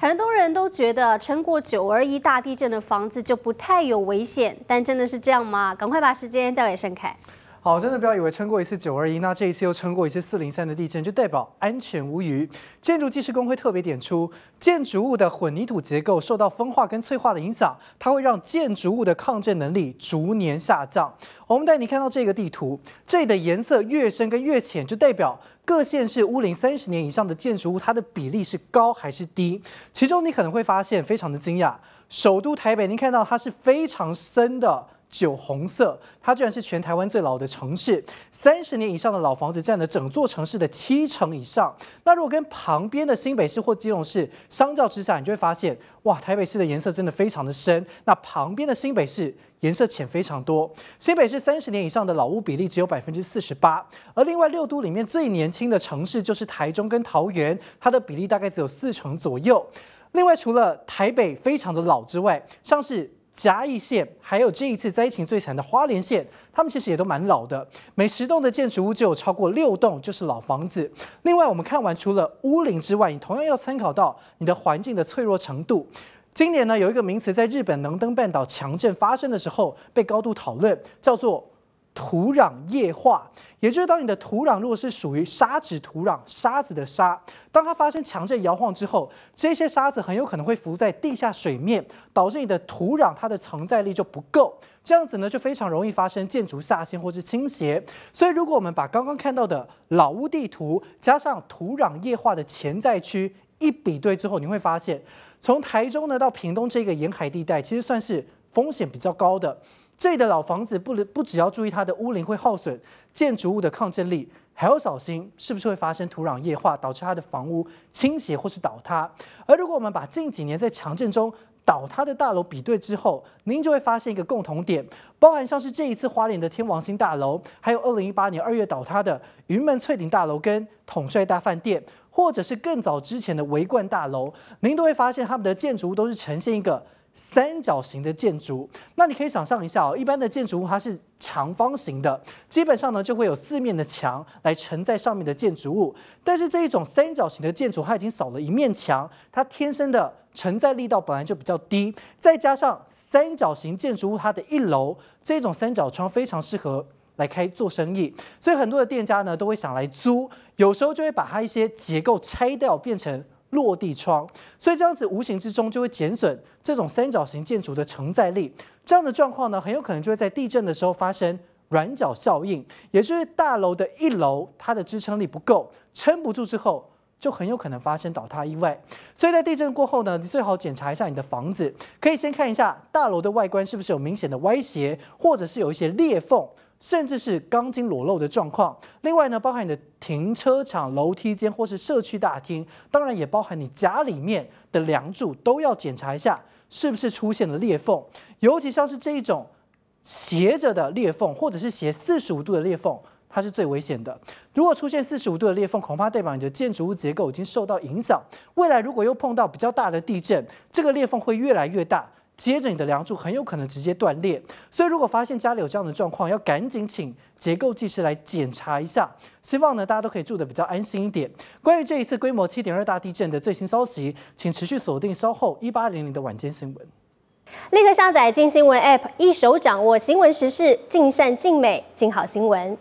很多人都觉得，撑过九二一大地震的房子就不太有危险，但真的是这样吗？赶快把时间交给盛凯。好，真的不要以为撑过一次九二一，那这一次又撑过一次四零三的地震就代表安全无虞。建筑技师工会特别点出，建筑物的混凝土结构受到风化跟脆化的影响，它会让建筑物的抗震能力逐年下降。我们带你看到这个地图，这里的颜色越深跟越浅，就代表各县市屋龄三十年以上的建筑物，它的比例是高还是低？其中你可能会发现非常的惊讶，首都台北，您看到它是非常深的。酒红色，它居然是全台湾最老的城市。三十年以上的老房子占了整座城市的七成以上。那如果跟旁边的新北市或基隆市相较之下，你就会发现，哇，台北市的颜色真的非常的深。那旁边的新北市颜色浅非常多。新北市三十年以上的老屋比例只有百分之四十八，而另外六都里面最年轻的城市就是台中跟桃园，它的比例大概只有四成左右。另外，除了台北非常的老之外，像是甲乙县，还有这一次灾情最惨的花莲县，他们其实也都蛮老的。每十栋的建筑物，就有超过六栋就是老房子。另外，我们看完除了屋龄之外，你同样要参考到你的环境的脆弱程度。今年呢，有一个名词在日本能登半岛强震发生的时候被高度讨论，叫做。土壤液化，也就是当你的土壤如果是属于沙质土壤，沙子的沙，当它发生强震摇晃之后，这些沙子很有可能会浮在地下水面，导致你的土壤它的承载力就不够，这样子呢就非常容易发生建筑下陷或是倾斜。所以如果我们把刚刚看到的老屋地图加上土壤液化的潜在区一比对之后，你会发现，从台中呢到屏东这个沿海地带，其实算是风险比较高的。这里的老房子不不只要注意它的屋龄会耗损，建筑物的抗震力，还要小心是不是会发生土壤液化，导致它的房屋倾斜或是倒塌。而如果我们把近几年在强震中倒塌的大楼比对之后，您就会发现一个共同点，包含像是这一次花莲的天王星大楼，还有二零一八年二月倒塌的云门翠顶大楼跟统帅大饭店，或者是更早之前的维冠大楼，您都会发现他们的建筑物都是呈现一个。三角形的建筑，那你可以想象一下哦，一般的建筑物它是长方形的，基本上呢就会有四面的墙来承载上面的建筑物。但是这一种三角形的建筑，它已经少了一面墙，它天生的承载力道本来就比较低，再加上三角形建筑物它的一楼这种三角窗非常适合来开做生意，所以很多的店家呢都会想来租，有时候就会把它一些结构拆掉，变成。落地窗，所以这样子无形之中就会减损这种三角形建筑的承载力。这样的状况呢，很有可能就会在地震的时候发生软角效应，也就是大楼的一楼它的支撑力不够，撑不住之后就很有可能发生倒塌意外。所以在地震过后呢，你最好检查一下你的房子，可以先看一下大楼的外观是不是有明显的歪斜，或者是有一些裂缝。甚至是钢筋裸露的状况。另外呢，包含你的停车场、楼梯间或是社区大厅，当然也包含你家里面的梁柱，都要检查一下是不是出现了裂缝。尤其像是这一种斜着的裂缝，或者是斜四十五度的裂缝，它是最危险的。如果出现四十五度的裂缝，恐怕代表你的建筑物结构已经受到影响。未来如果又碰到比较大的地震，这个裂缝会越来越大。接着你的梁柱很有可能直接断裂，所以如果发现家里有这样的状况，要赶紧请结构技师来检查一下。希望呢大家都可以住的比较安心一点。关于这一次规模七点二大地震的最新消息，请持续锁定稍后一八零零的晚间新闻。立刻下载《金新闻》App，一手掌握新闻时事，尽善尽美，尽好新闻。